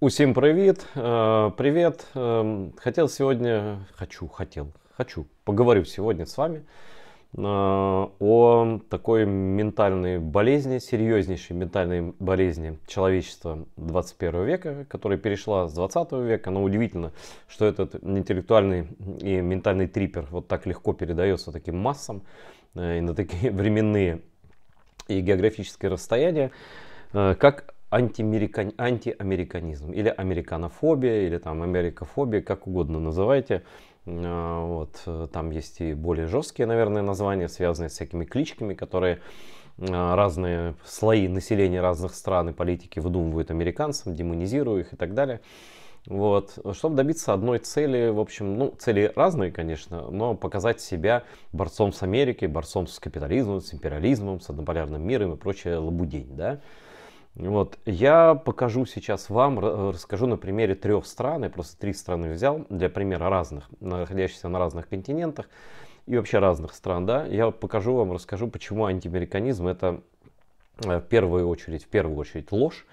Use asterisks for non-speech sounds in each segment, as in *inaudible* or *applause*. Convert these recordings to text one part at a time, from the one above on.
Усім привіт. Привет. Хотел сегодня, хочу, хотел, хочу, поговорю сегодня с вами о такой ментальной болезни, серьезнейшей ментальной болезни человечества 21 века, которая перешла с 20 века. Но удивительно, что этот интеллектуальный и ментальный трипер вот так легко передается таким массам э, и на такие *laughs* временные и географические расстояния. Э, как антиамерикан... антиамериканизм или американофобия, или там америкофобия, как угодно называйте. Э, вот, э, там есть и более жесткие, наверное, названия, связанные с всякими кличками, которые э, разные слои населения разных стран и политики выдумывают американцам, демонизируя их и так далее. Вот, чтобы добиться одной цели, в общем, ну, цели разные, конечно, но показать себя борцом с Америкой, борцом с капитализмом, с империализмом, с однополярным миром и прочее лабудень, да. Вот. Я покажу сейчас вам, расскажу на примере трех стран, я просто три страны взял для примера разных, находящихся на разных континентах и вообще разных стран. Да? Я покажу вам, расскажу, почему антиамериканизм это э, в первую очередь, в первую очередь ложь,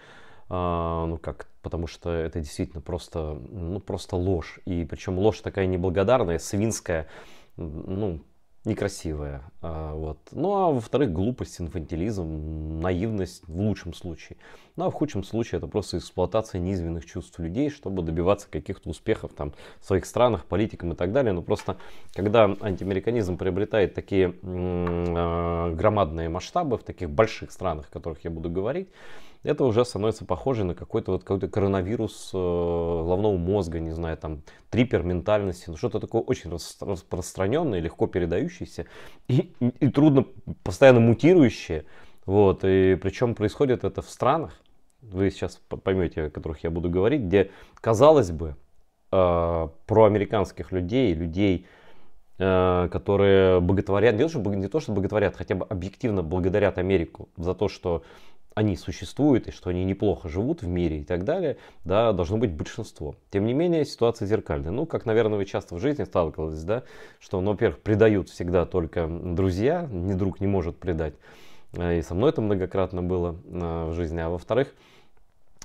а, ну как, потому что это действительно просто, ну просто ложь, и причем ложь такая неблагодарная, свинская, ну некрасивое. А, вот. Ну а во-вторых, глупость, инфантилизм, наивность в лучшем случае. Ну а в худшем случае это просто эксплуатация низменных чувств людей, чтобы добиваться каких-то успехов там в своих странах, политикам и так далее. Но просто когда антиамериканизм приобретает такие э, громадные масштабы в таких больших странах, о которых я буду говорить, это уже становится похоже на какой-то вот какой-то коронавирус э, головного мозга, не знаю, там трипер ментальности, ну что-то такое очень распространенное, легко передающееся и, и, и трудно постоянно мутирующее. Вот, и причем происходит это в странах, вы сейчас поймете, о которых я буду говорить, где, казалось бы, э, американских людей, людей, э, которые боготворят, не то, что, не то, что боготворят, хотя бы объективно благодарят Америку за то, что они существуют и что они неплохо живут в мире и так далее, да, должно быть большинство. Тем не менее, ситуация зеркальная. Ну, как, наверное, вы часто в жизни сталкивались, да, что, ну, во-первых, предают всегда только друзья, ни друг не может предать. Э, и со мной это многократно было э, в жизни. А во-вторых,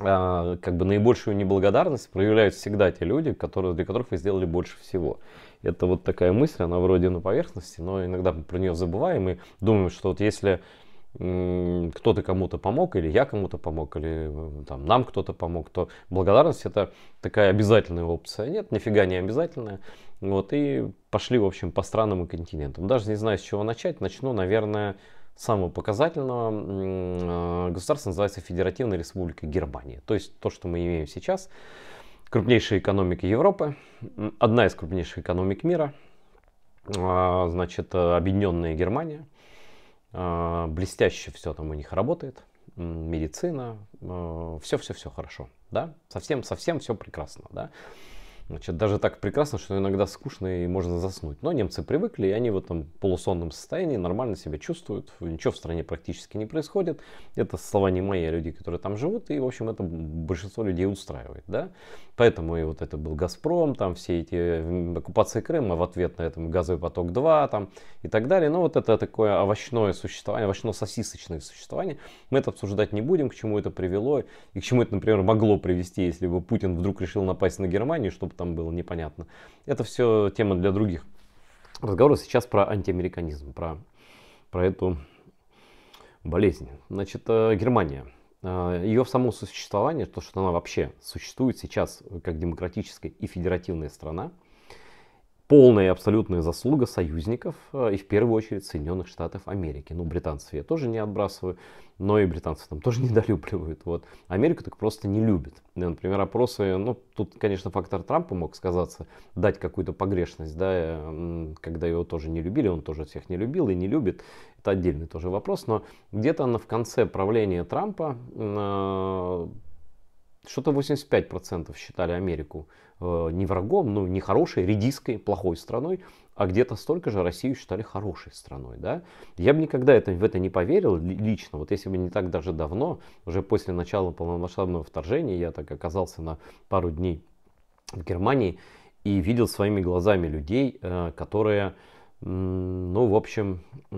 а, как бы наибольшую неблагодарность проявляют всегда те люди, которые, для которых вы сделали больше всего. Это вот такая мысль, она вроде на поверхности, но иногда мы про нее забываем и думаем, что вот если кто-то кому-то помог, или я кому-то помог, или э, там, нам кто-то помог, то благодарность это такая обязательная опция. Нет, нифига не обязательная. Вот, и пошли, в общем, по странам и континентам. Даже не знаю, с чего начать. Начну, наверное, самого показательного э, государство называется Федеративная Республика Германия. То есть то, что мы имеем сейчас, крупнейшая экономика Европы, одна из крупнейших экономик мира, а, значит, э, объединенная Германия. А, блестяще все там у них работает, медицина, э, все-все-все хорошо, да, совсем-совсем все прекрасно, да. Значит, даже так прекрасно, что иногда скучно и можно заснуть. Но немцы привыкли, и они в этом полусонном состоянии нормально себя чувствуют. Ничего в стране практически не происходит. Это слова не мои, а люди, которые там живут. И, в общем, это большинство людей устраивает. Да? Поэтому и вот это был «Газпром», там все эти оккупации Крыма в ответ на этом «Газовый поток-2» там, и так далее. Но вот это такое овощное существование, овощно-сосисочное существование. Мы это обсуждать не будем, к чему это привело и к чему это, например, могло привести, если бы Путин вдруг решил напасть на Германию, чтобы там было, непонятно. Это все тема для других разговоров. Сейчас про антиамериканизм, про, про эту болезнь. Значит, э, Германия. Э, Ее в само существование, то, что она вообще существует сейчас э, как демократическая и федеративная страна – полная и абсолютная заслуга союзников э, и в первую очередь Соединенных Штатов Америки. Ну, британцев я тоже не отбрасываю, но и британцы там тоже *laughs* недолюбливают. Вот. Америку так просто не любит. Э, например, опросы, ну, тут, конечно, фактор Трампа мог сказаться, дать какую-то погрешность, да, э, когда его тоже не любили, он тоже всех не любил и не любит. Это отдельный тоже вопрос, но где-то в конце правления Трампа что-то 85% считали Америку Э, не врагом, ну не хорошей, редиской, плохой страной, а где-то столько же Россию считали хорошей страной. Да? Я бы никогда это, в это не поверил лично, вот если бы не так даже давно, уже после начала полномасштабного вторжения, я так оказался на пару дней в Германии и видел своими глазами людей, э, которые, ну, в общем, э,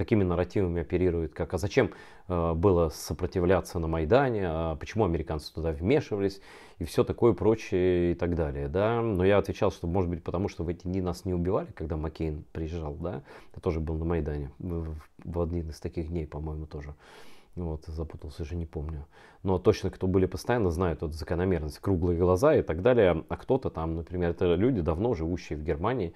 такими нарративами оперируют, как «А зачем э, было сопротивляться на Майдане? А почему американцы туда вмешивались?» и все такое прочее и так далее. Да? Но я отвечал, что может быть потому, что в эти дни нас не убивали, когда Маккейн приезжал. Да? Я тоже был на Майдане в один из таких дней, по-моему, тоже. Вот, запутался же, не помню. Но точно, кто были постоянно, знают вот закономерность. Круглые глаза и так далее. А кто-то там, например, это люди, давно живущие в Германии,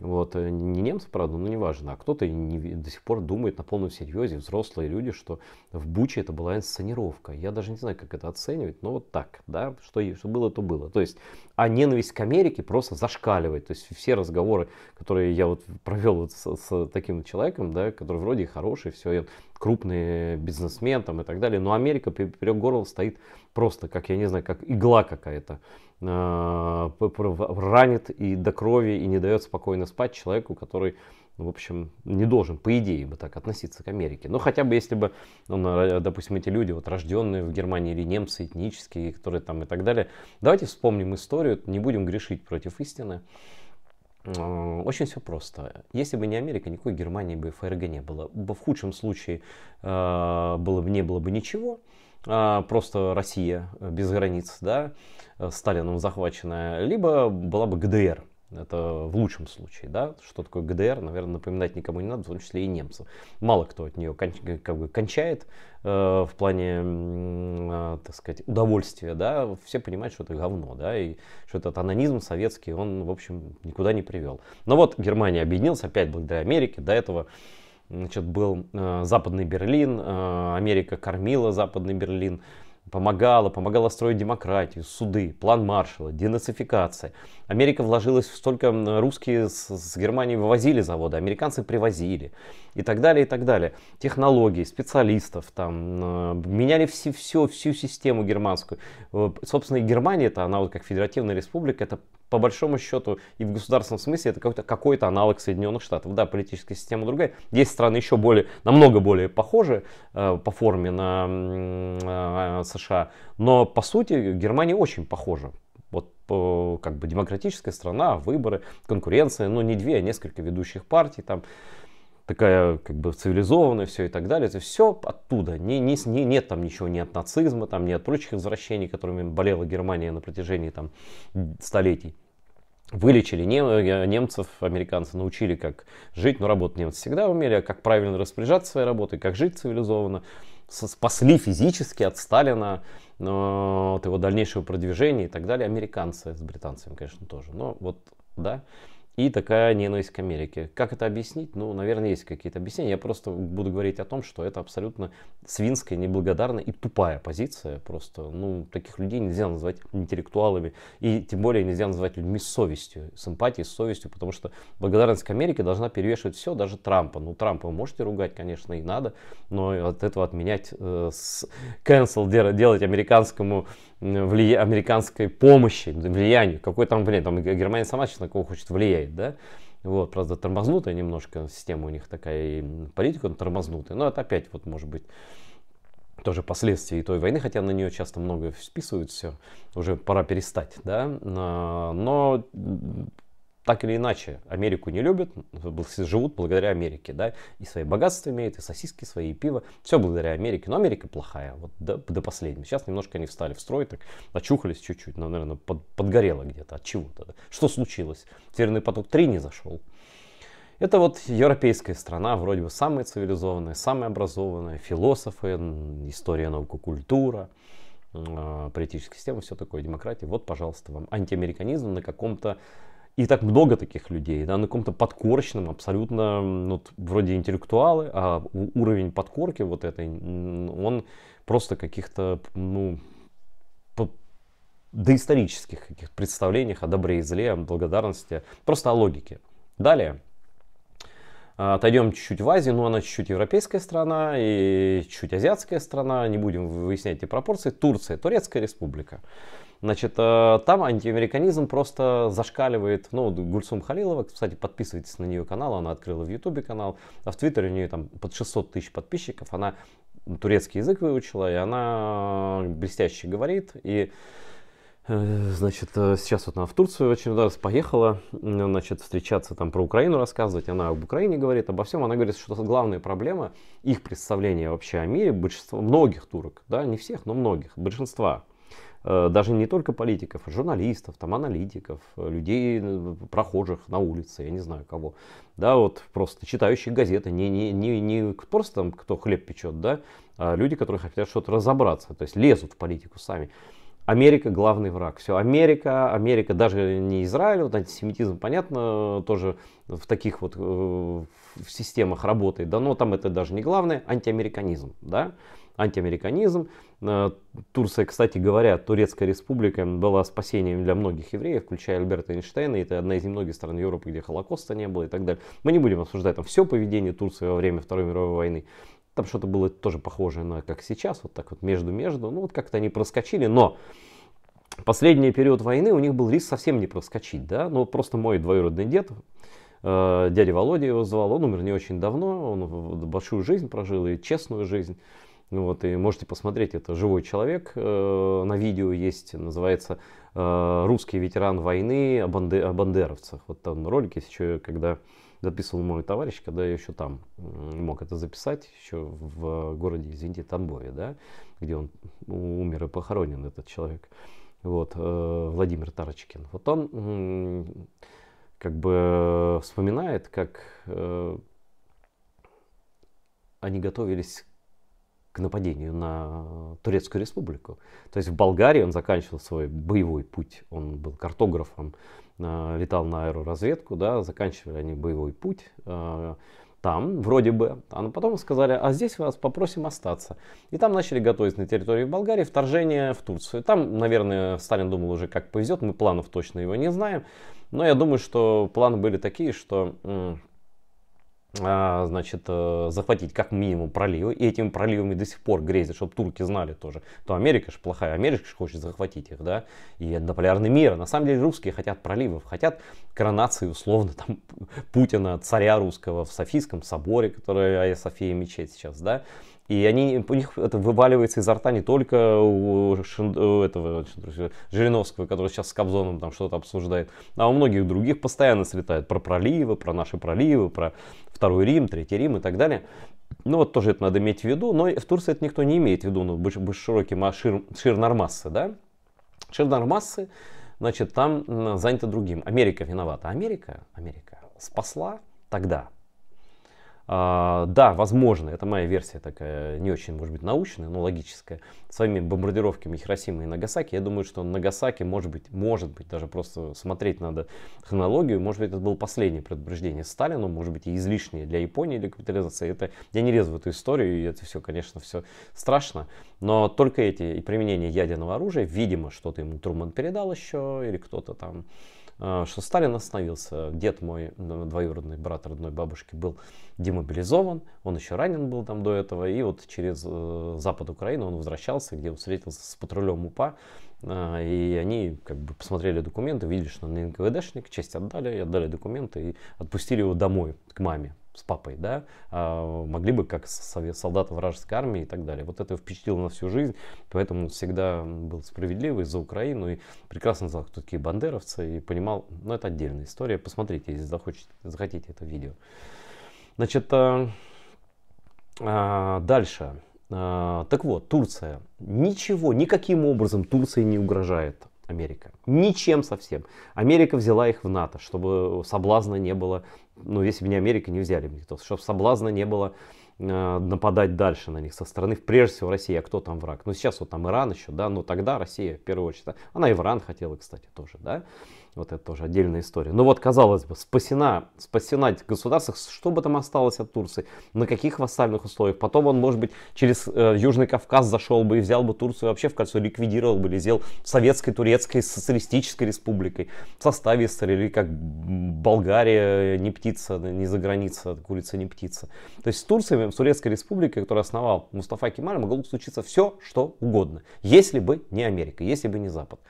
вот, э, не немцы, правда, но неважно, а кто-то до сих пор думает на полном серьезе, взрослые люди, что в Буче это была инсценировка. Я даже не знаю, как это оценивать, но вот так, да, что, что было, то было. То есть, а ненависть к Америке просто зашкаливает. То есть, все разговоры, которые я вот провел вот с, с таким человеком, да, который вроде хороший, все, и крупный бизнесмен там, и так далее. Но Америка поперек горла стоит просто, как я не знаю, как игла какая-то. А, ранит и до крови, и не дает спокойно спать человеку, который в общем, не должен, по идее, бы так относиться к Америке. Но ну, хотя бы если бы, ну, допустим, эти люди, вот рожденные в Германии или немцы этнические, которые там и так далее. Давайте вспомним историю, не будем грешить против истины. Очень все просто. Если бы не Америка, никакой Германии бы ФРГ не было. В худшем случае э, было бы, не было бы ничего. А, просто Россия э, без границ, да, э, Сталином захваченная. Либо была бы ГДР, это в лучшем случае, да? Что такое ГДР, наверное, напоминать никому не надо, в том числе и немцам. Мало кто от нее кон- как бы кончает э, в плане, э, так сказать, удовольствия, да? Все понимают, что это говно, да? И что этот анонизм советский, он, в общем, никуда не привел. Но вот Германия объединилась опять благодаря Америке. До этого значит, был э, Западный Берлин, э, Америка кормила Западный Берлин, помогала, помогала строить демократию, суды, план маршала, денацификация. Америка вложилась в столько, русские с, с Германии вывозили заводы, американцы привозили и так далее, и так далее. Технологии, специалистов, там, э, меняли все, все, всю систему германскую. Э, собственно, и германия это она вот как федеративная республика, это по большому счету и в государственном смысле это какой-то какой аналог Соединенных Штатов. Да, политическая система другая. Есть страны еще более, намного более похожи э, по форме на э, США, но по сути Германия очень похожа как бы демократическая страна, выборы, конкуренция, но ну, не две, а несколько ведущих партий там такая как бы цивилизованная все и так далее. Это все оттуда. Не, не, не, нет там ничего ни от нацизма, там, ни от прочих извращений, которыми болела Германия на протяжении там, столетий. Вылечили нем, э, немцев, американцы научили, как жить, но ну, работать немцы всегда умели, а как правильно распоряжаться своей работой, как жить цивилизованно. Спасли физически от Сталина, но вот его дальнейшего продвижения и так далее. Американцы с британцами, конечно, тоже. Но вот, да и такая ненависть к Америке. Как это объяснить? Ну, наверное, есть какие-то объяснения. Я просто буду говорить о том, что это абсолютно свинская, неблагодарная и тупая позиция. Просто, ну, таких людей нельзя назвать интеллектуалами. И тем более нельзя назвать людьми с совестью, с эмпатией, с совестью. Потому что благодарность к Америке должна перевешивать все, даже Трампа. Ну, Трампа вы можете ругать, конечно, и надо. Но от этого отменять, э, с... cancel делать американскому влия... американской помощи, влиянию. Какой там блин Там Германия сама сейчас на кого хочет влиять, да? Вот, правда, тормознутая немножко система у них такая, и политика тормознутая. Но это опять, вот, может быть, тоже последствия и той войны, хотя на нее часто много списывают все, уже пора перестать, да, а, но так или иначе Америку не любят, живут благодаря Америке, да, и свои богатства имеют, и сосиски свои, и пиво, все благодаря Америке, но Америка плохая, вот до, до последнего. Сейчас немножко они встали в строй, так очухались чуть-чуть, но, наверное, под, подгорело где-то от чего-то. Да. Что случилось? Северный поток 3 не зашел. Это вот европейская страна, вроде бы самая цивилизованная, самая образованная, философы, история, наука, культура, а, политическая система, все такое, демократия. Вот, пожалуйста, вам антиамериканизм на каком-то и так много таких людей, да, на каком-то подкорочном, абсолютно, ну, вроде интеллектуалы, а уровень подкорки вот этой, он просто каких-то, ну, доисторических каких представлениях о добре и зле, о благодарности, просто о логике. Далее. А, Отойдем чуть-чуть в Азию, но она чуть-чуть европейская страна и чуть чуть азиатская страна, не будем выяснять эти пропорции. Турция, Турецкая республика. Значит, э, там антиамериканизм просто зашкаливает. Ну, Гульсум Халилова, кстати, подписывайтесь на нее канал, она открыла в Ютубе канал, а в Твиттере у нее там под 600 тысяч подписчиков, она турецкий язык выучила, и она блестяще говорит, и э, Значит, э, сейчас вот она в Турцию очень раз поехала, значит, встречаться там про Украину рассказывать. Она об Украине говорит, обо всем. Она говорит, что главная проблема их представления вообще о мире, большинство, многих турок, да, не всех, но многих, большинства, Э, даже не только политиков, а журналистов, там, аналитиков, э, людей, э, прохожих на улице, я не знаю кого, да, вот просто читающих газеты, не, не, не, не просто там, кто хлеб печет, да, а люди, которые хотят что-то разобраться, то есть лезут в политику сами. Америка главный враг. Все, Америка, Америка, даже не Израиль, вот антисемитизм, понятно, тоже в таких вот в системах работает, да, но там это даже не главное, антиамериканизм, да, антиамериканизм. Э, Турция, кстати говоря, Турецкая республика была спасением для многих евреев, включая Альберта Эйнштейна. Это одна из немногих стран Европы, где Холокоста не было и так далее. Мы не будем обсуждать там все поведение Турции во время Второй мировой войны. Там что-то было тоже похожее на как сейчас, вот так вот между-между. Ну вот как-то они проскочили, но последний период войны у них был риск совсем не проскочить. Да? Но ну, просто мой двоюродный дед, э, дядя Володя его звал, он умер не очень давно, он большую жизнь прожил и честную жизнь. Ну вот, и можете посмотреть, это живой человек э, на видео есть, называется э, «Русский ветеран войны о, банде, о бандеровцах». Вот там ролик есть еще, когда записывал мой товарищ, когда я еще там мог это записать, еще в городе, извините, Тамбове, да, где он умер и похоронен, этот человек, вот, э, Владимир Тарочкин. Вот он э, как бы э, вспоминает, как э, они готовились к нападению на Турецкую республику. То есть в Болгарии он заканчивал свой боевой путь, он был картографом, э, летал на аэроразведку, да, заканчивали они боевой путь э, там, вроде бы. А потом сказали, а здесь вас попросим остаться. И там начали готовить на территории Болгарии вторжение в Турцию. Там, наверное, Сталин думал уже, как повезет, мы планов точно его не знаем. Но я думаю, что планы были такие, что а, значит, э, захватить как минимум проливы, и этими проливами до сих пор грезят, чтобы турки знали тоже, то Америка же плохая, Америка же хочет захватить их, да, и однополярный мир. А на самом деле русские хотят проливов, хотят коронации условно там Путина, царя русского в Софийском соборе, который Айя София мечеть сейчас, да, и они, у них это вываливается изо рта не только у, Шин, у этого Жириновского, который сейчас с Кобзоном там что-то обсуждает, а у многих других постоянно слетает про проливы, про наши проливы, про Второй Рим, Третий Рим и так далее. Ну вот тоже это надо иметь в виду, но в Турции это никто не имеет в виду, ну, больше широким, а шир, ширнармассы, да? Ширнормассы, значит, там занято другим. Америка виновата. Америка, Америка спасла тогда, а, да, возможно, это моя версия такая, не очень, может быть, научная, но логическая. Своими бомбардировками Хиросимы и Нагасаки, я думаю, что Нагасаки, может быть, может быть, даже просто смотреть надо хронологию, может быть, это было последнее предупреждение Сталину, может быть, и излишнее для Японии, для капитализации. Это, я не лезу эту историю, и это все, конечно, все страшно, но только эти и применение ядерного оружия, видимо, что-то ему Труман передал еще, или кто-то там Э, что Сталин остановился. Дед мой, двоюродный брат родной бабушки, был демобилизован, он еще ранен был там до этого, и вот через э, запад Украины он возвращался, где встретился с патрулем УПА, а, и они как бы посмотрели документы, видели, что он не НКВДшник, честь отдали, отдали документы и отпустили его домой, к маме с папой, да, а, могли бы как солдаты вражеской армии и так далее. Вот это впечатлило на всю жизнь, поэтому всегда был справедливый за Украину и прекрасно знал, кто такие бандеровцы и понимал, ну это отдельная история, посмотрите, если захочете, захотите это видео. Значит, а, а, дальше. А, так вот, Турция. Ничего, никаким образом Турции не угрожает Америка. Ничем совсем. Америка взяла их в НАТО, чтобы соблазна не было. Ну, если бы не Америка, не взяли бы никто. Чтобы соблазна не было а, нападать дальше на них со стороны, прежде всего Россия, а кто там враг? Ну сейчас вот там Иран еще, да, но тогда Россия в первую очередь, она и в Иран хотела, кстати, тоже, да, вот это тоже отдельная история. Но ну вот, казалось бы, спасена, спасена государство, что бы там осталось от Турции, на каких вассальных условиях. Потом он, может быть, через э, Южный Кавказ зашел бы и взял бы Турцию вообще в кольцо, ликвидировал бы, или сделал советской, турецкой, социалистической республикой в составе СССР, или как Болгария э, не птица, не за граница, курица не птица. То есть с Турцией, с Турецкой республикой, которую основал Мустафа Кемаль, могло бы случиться все, что угодно, если бы не Америка, если бы не Запад.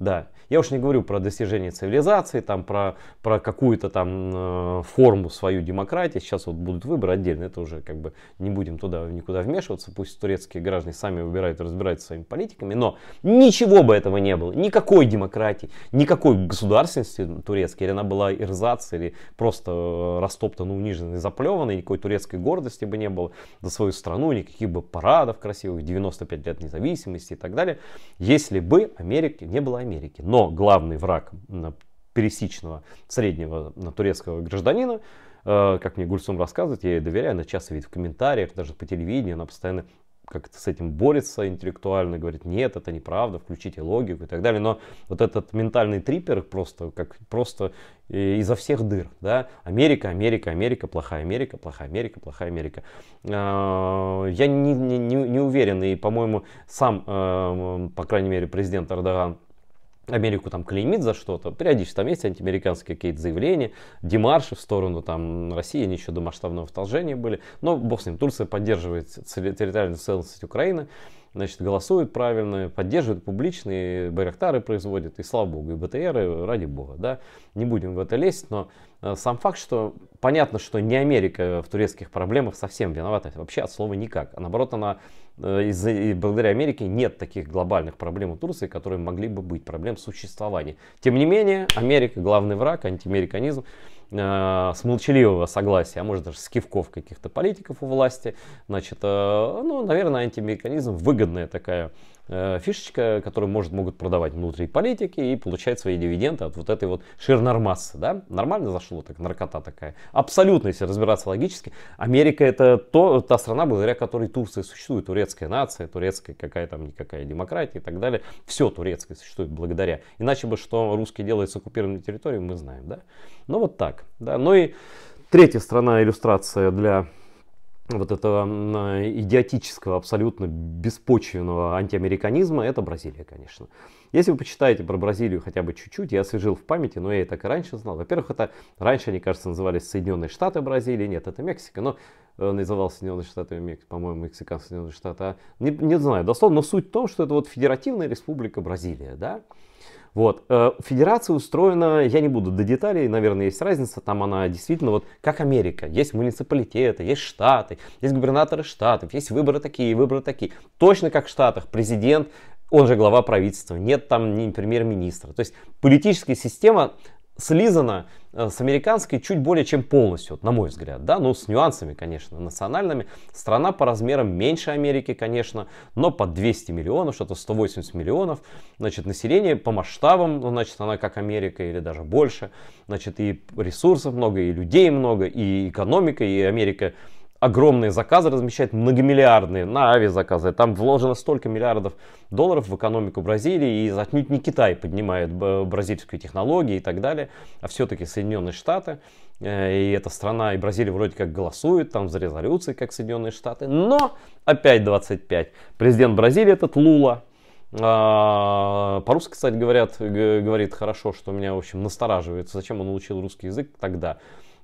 Да. Я уж не говорю про достижение цивилизации, там, про, про какую-то там э, форму свою демократии. Сейчас вот будут выборы отдельно, это уже как бы не будем туда никуда вмешиваться. Пусть турецкие граждане сами выбирают, разбираются своими политиками. Но ничего бы этого не было. Никакой демократии, никакой государственности турецкой. Или она была ирзац, или просто э, растоптана, унижена и заплевана. никакой турецкой гордости бы не было за свою страну, никаких бы парадов красивых, 95 лет независимости и так далее. Если бы Америки не было Америки. Америки. Но главный враг пересечного среднего турецкого гражданина, э, как мне Гульсум рассказывает, я ей доверяю, она часто видит в комментариях, даже по телевидению, она постоянно как-то с этим борется интеллектуально, говорит, нет, это неправда, включите логику и так далее. Но вот этот ментальный трипер просто, как, просто э, изо всех дыр. Да? Америка, Америка, Америка, плохая Америка, плохая Америка, плохая Америка. Э, я не, не, не уверен, и, по-моему, сам, по крайней мере, президент Эрдоган Америку там клеймит за что-то. Периодически там есть антиамериканские какие-то заявления, демарши в сторону там России, они еще до масштабного вторжения были. Но, бог с ним, Турция поддерживает территориальную целостность Украины, значит, голосует правильно, поддерживает публичные и Байрактары производит, и слава богу, и БТРы, ради бога, да. Не будем в это лезть, но э, сам факт, что понятно, что не Америка в турецких проблемах совсем виновата, вообще от слова никак. А наоборот, она Э, из и благодаря Америке нет таких глобальных проблем у Турции, которые могли бы быть, проблем существования. Тем не менее, Америка главный враг, антиамериканизм э, с молчаливого согласия, а может даже с кивков каких-то политиков у власти, значит, э, ну, наверное, антиамериканизм выгодная такая Э, фишечка, которую может, могут продавать внутри политики и получать свои дивиденды от вот этой вот ширнормассы. Да? Нормально зашло так, наркота такая. Абсолютно, если разбираться логически, Америка это то, та страна, благодаря которой Турция существует, турецкая нация, турецкая какая там никакая демократия и так далее. Все турецкое существует благодаря. Иначе бы что русские делают с оккупированной территорией, мы знаем. Да? Ну вот так. Да? Ну и третья страна иллюстрация для вот этого идиотического, абсолютно беспочвенного антиамериканизма, это Бразилия, конечно. Если вы почитаете про Бразилию хотя бы чуть-чуть, я освежил в памяти, но я и так и раньше знал. Во-первых, это раньше, они, кажется, назывались Соединенные Штаты Бразилии, нет, это Мексика, но э, называл Соединенные Штаты, по-моему, мексиканские Соединенные Штаты, а, не, не знаю дословно, но суть в том, что это вот федеративная республика Бразилия, да, вот. Э, федерация устроена, я не буду до деталей, наверное, есть разница, там она действительно вот как Америка. Есть муниципалитеты, есть штаты, есть губернаторы штатов, есть выборы такие, выборы такие. Точно как в штатах президент, он же глава правительства, нет там ни премьер-министра. То есть политическая система слизана э, с американской чуть более чем полностью, на мой взгляд, да, ну с нюансами, конечно, национальными. Страна по размерам меньше Америки, конечно, но по 200 миллионов, что-то 180 миллионов, значит, население по масштабам, ну, значит, она как Америка или даже больше, значит, и ресурсов много, и людей много, и экономика, и Америка огромные заказы размещать, многомиллиардные, на авиазаказы. Там вложено столько миллиардов долларов в экономику Бразилии, и отнюдь не Китай поднимает э, бразильскую технологию и так далее, а все-таки Соединенные Штаты. Э, и эта страна, и Бразилия вроде как голосует там за резолюции, как Соединенные Штаты. Но опять 25. Президент Бразилии этот Лула, а, по-русски, кстати, говорят, говорит хорошо, что меня, в общем, настораживает, зачем он учил русский язык тогда.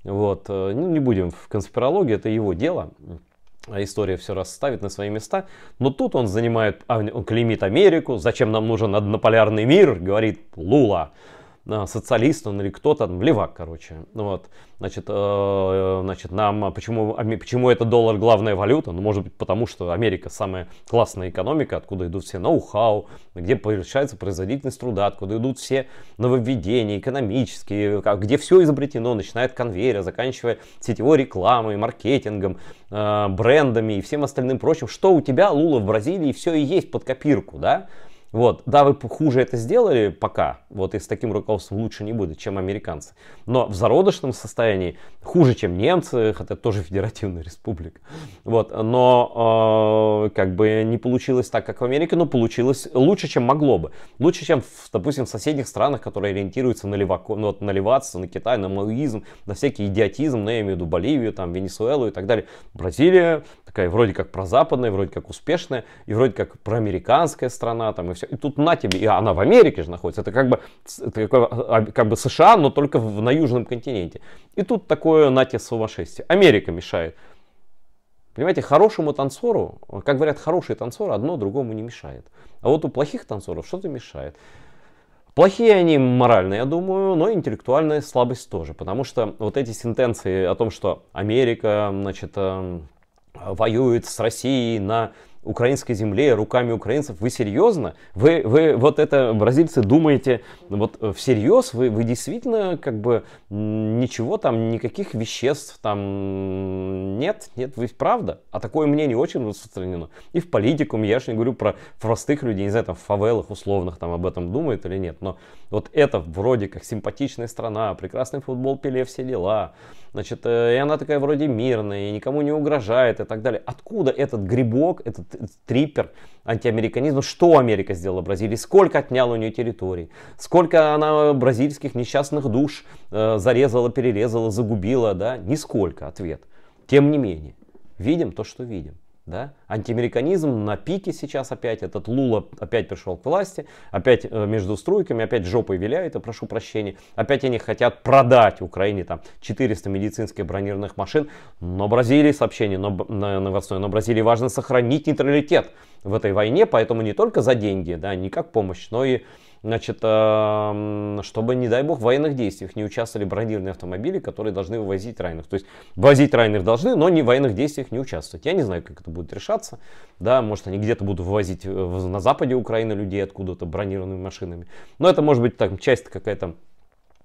Вот. Э, ну, не будем в конспирологии, это его дело. А история все расставит на свои места. Но тут он занимает, а, он клеймит Америку. Зачем нам нужен однополярный мир, говорит Лула. А, социалист он или кто то левак, короче. Ну вот. Значит, э, значит нам, а почему, а почему это доллар главная валюта? Ну, может быть, потому что Америка самая классная экономика, откуда идут все ноу-хау, где повышается производительность труда, откуда идут все нововведения экономические, где все изобретено, начиная от конвейера, заканчивая сетевой рекламой, маркетингом, э, брендами и всем остальным прочим. Что у тебя, Лула, в Бразилии все и есть под копирку, да? Вот, да, вы хуже это сделали пока, вот и с таким руководством лучше не будет, чем американцы. Но в зародышном состоянии хуже, чем немцы, хотя тоже федеративная республика. Вот, но э, как бы не получилось так, как в Америке, но получилось лучше, чем могло бы. Лучше, чем, в, допустим, в соседних странах, которые ориентируются на, левако, ну, вот, на левацию, на Китай, на маоизм, на всякий идиотизм, ну, я имею в виду Боливию, там, Венесуэлу и так далее. Бразилия такая вроде как прозападная, вроде как успешная, и вроде как проамериканская страна, там, и все все. И тут на тебе, и она в Америке же находится. Это как бы, это а, как, бы США, но только в, на южном континенте. И тут такое на тебе сумасшествие. Америка мешает. Понимаете, хорошему танцору, как говорят, хорошие танцоры одно другому не мешает. А вот у плохих танцоров что-то мешает. Плохие они морально, я думаю, но интеллектуальная слабость тоже, потому что вот эти сентенции о том, что Америка, значит, эм, воюет с Россией на украинской земле, руками украинцев. Вы серьезно? Вы, вы вот это, бразильцы, думаете ну вот э, всерьез? Вы, вы действительно как бы ничего там, никаких веществ там нет? Нет, вы правда? А такое мнение очень распространено. И в политику, я же не говорю про простых людей, не знаю, там в фавелах условных там об этом думают или нет. Но вот это вроде как симпатичная страна, прекрасный футбол, Пеле, все дела. Значит, э, и она такая вроде мирная, и никому не угрожает и так далее. Откуда этот грибок, этот трипер антиамериканизм что Америка сделала Бразилии, сколько отняла у нее территории сколько она бразильских несчастных душ э, зарезала, перерезала, загубила, да, нисколько ответ. Тем не менее, видим то, что видим. Да? Антиамериканизм на пике сейчас опять, этот Лула опять пришел к власти, опять э, между струйками, опять жопой виляет, я прошу прощения, опять они хотят продать Украине там 400 медицинских бронированных машин, но Бразилии сообщение но, на, новостное, но Бразилии важно сохранить нейтралитет в этой войне, поэтому не только за деньги, да, не как помощь, но и Значит, чтобы, не дай бог, в военных действиях не участвовали бронированные автомобили, которые должны вывозить раненых. То есть возить раненых должны, но не в военных действиях не участвовать. Я не знаю, как это будет решаться. Да, может, они где-то будут вывозить э, на западе Украины людей откуда-то бронированными машинами. Но это может быть там часть какая-то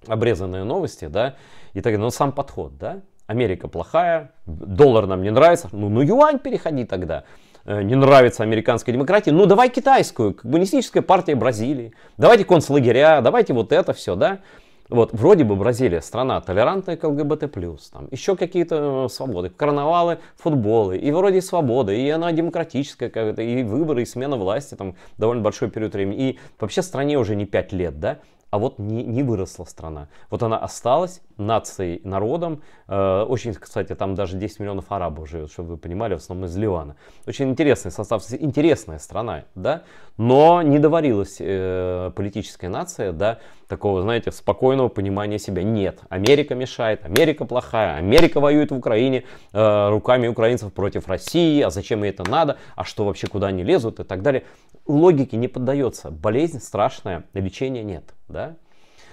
обрезанная новости, да, и так далее. Но сам подход, да, Америка плохая, доллар нам не нравится, ну, ну юань переходи тогда. Э, не нравится американской демократии, ну давай китайскую, коммунистическая партия Бразилии, давайте концлагеря, давайте вот это все, да. Вот, вроде бы Бразилия страна толерантная к ЛГБТ+, там еще какие-то э, свободы, карнавалы, футболы, и вроде свободы, и она демократическая как то и выборы, и смена власти, там довольно большой период времени, и вообще стране уже не 5 лет, да, а вот не, не выросла страна. Вот она осталась нацией, народом. Э, очень, кстати, там даже 10 миллионов арабов живет, чтобы вы понимали, в основном из Ливана. Очень интересный состав, интересная страна, да, но не доварилась э, политическая нация, да, такого, знаете, спокойного понимания себя. Нет, Америка мешает, Америка плохая, Америка воюет в Украине э, руками украинцев против России, а зачем ей это надо, а что вообще, куда они лезут и так далее. Логике не поддается, болезнь страшная, лечения нет, да.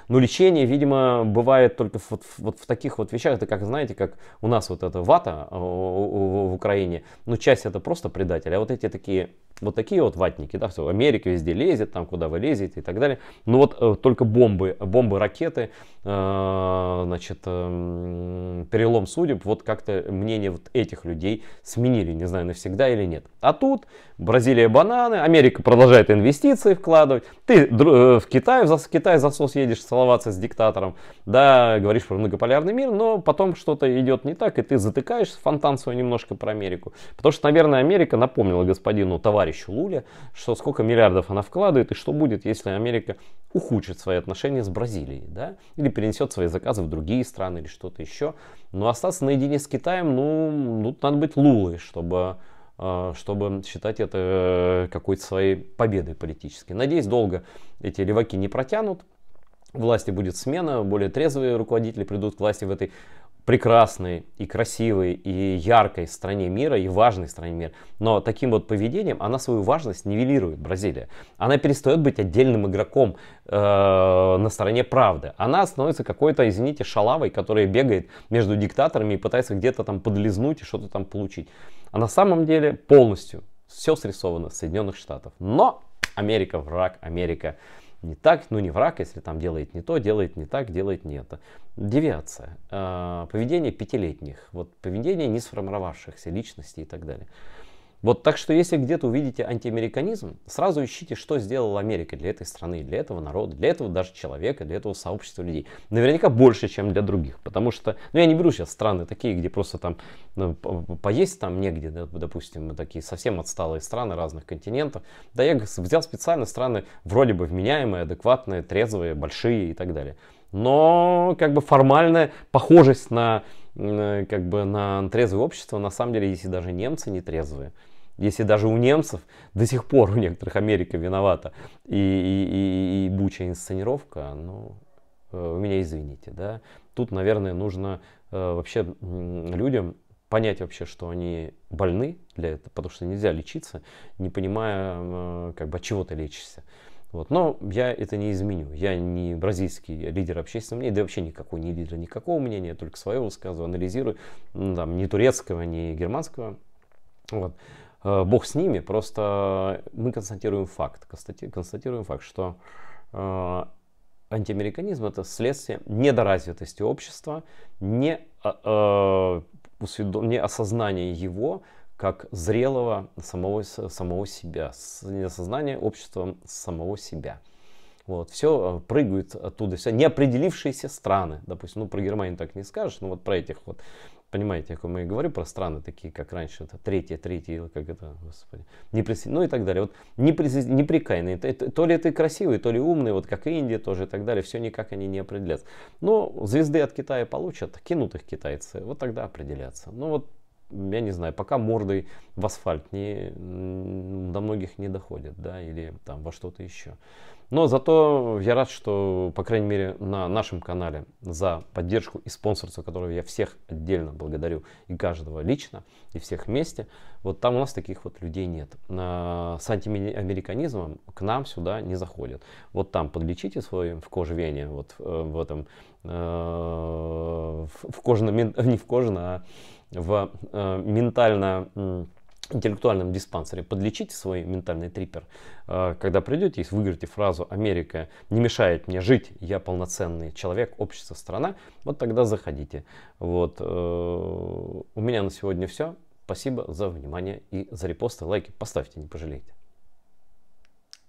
Но ну, лечение, видимо, бывает только вот, вот в таких вот вещах. Это как, знаете, как у нас вот эта вата э, в Украине. Ну, часть это просто предатель, а вот эти такие вот такие вот ватники, да, все, Америка везде лезет, там куда вы лезете и так далее. Но вот э, только бомбы, бомбы, ракеты, э, значит, э, перелом судеб, вот как-то мнение вот этих людей сменили, не знаю, навсегда или нет. А тут Бразилия бананы, Америка продолжает инвестиции вкладывать, ты э, в Китай, в Китай засос едешь целоваться с диктатором, да, говоришь про многополярный мир, но потом что-то идет не так, и ты затыкаешь фонтан свой немножко про Америку. Потому что, наверное, Америка напомнила господину товарищу, товарищу Луле, что сколько миллиардов она вкладывает и что будет, если Америка ухудшит свои отношения с Бразилией, да, или перенесет свои заказы в другие страны или что-то еще. Но остаться наедине с Китаем, ну, тут надо быть Лулой, чтобы э, чтобы считать это э, какой-то своей победой политической. Надеюсь, долго эти леваки не протянут, власти будет смена, более трезвые руководители придут к власти в этой прекрасной и красивой и яркой стране мира и важной стране мира. Но таким вот поведением она свою важность нивелирует, Бразилия. Она перестает быть отдельным игроком э, на стороне правды. Она становится какой-то, извините, шалавой, которая бегает между диктаторами и пытается где-то там подлизнуть и что-то там получить. А на самом деле полностью все срисовано с Соединенных Штатов. Но Америка враг, Америка не так, ну не враг, если там делает не то, делает не так, делает не это. Девиация. Э, поведение пятилетних, вот поведение не сформировавшихся личностей и так далее. Вот так что, если где-то увидите антиамериканизм, сразу ищите, что сделала Америка для этой страны, для этого народа, для этого даже человека, для этого сообщества людей. Наверняка больше, чем для других, потому что, ну я не беру сейчас страны такие, где просто там ну, поесть там негде, да, допустим, такие совсем отсталые страны разных континентов. Да я взял специально страны вроде бы вменяемые, адекватные, трезвые, большие и так далее. Но как бы формальная похожесть на э, как бы на трезвое общество, на самом деле, если даже немцы не трезвые, если даже у немцев до сих пор у некоторых Америка виновата и, и, и, и буча инсценировка, ну, э, вы меня извините, да. Тут, наверное, нужно э, вообще людям понять вообще, что они больны для этого, потому что нельзя лечиться, не понимая, э, как бы, от чего ты лечишься. Вот. Но я это не изменю. Я не бразильский лидер общественного мнения, да вообще никакой не лидер никакого мнения, я только свое высказываю, анализирую, ну, там, ни турецкого, ни германского. Вот. Э, бог с ними, просто мы констатируем факт, констатируем факт, что э, антиамериканизм это следствие недоразвитости общества, не, э, не осознания его как зрелого самого, самого себя, не осознания общества самого себя. Вот, все прыгают оттуда, все неопределившиеся страны, допустим, ну про Германию так не скажешь, но вот про этих вот Понимаете, о ком я говорю, про страны такие, как раньше, это третье, третье, как это, господи, неприс... ну и так далее. Вот неприс... неприкаянные, то ли ты красивый, то ли умный, вот как и Индия тоже и так далее, все никак они не определятся. Но звезды от Китая получат, кинут их китайцы, вот тогда определятся. Ну вот я не знаю, пока мордой в асфальт не, до многих не доходит, да, или там во что-то еще. Но зато я рад, что, по крайней мере, на нашем канале за поддержку и спонсорство, которого я всех отдельно благодарю, и каждого лично, и всех вместе, вот там у нас таких вот людей нет. С антиамериканизмом к нам сюда не заходят. Вот там подлечите свой в кожвение, вот э, в этом, э, в кожаном, *laughs* не в кожаном, а в э, ментально интеллектуальном диспансере, подлечите свой ментальный трипер. Э, когда придете, если выиграете фразу «Америка не мешает мне жить, я полноценный человек, общество, страна», вот тогда заходите. Вот. Э, у меня на сегодня все. Спасибо за внимание и за репосты, лайки поставьте, не пожалеете.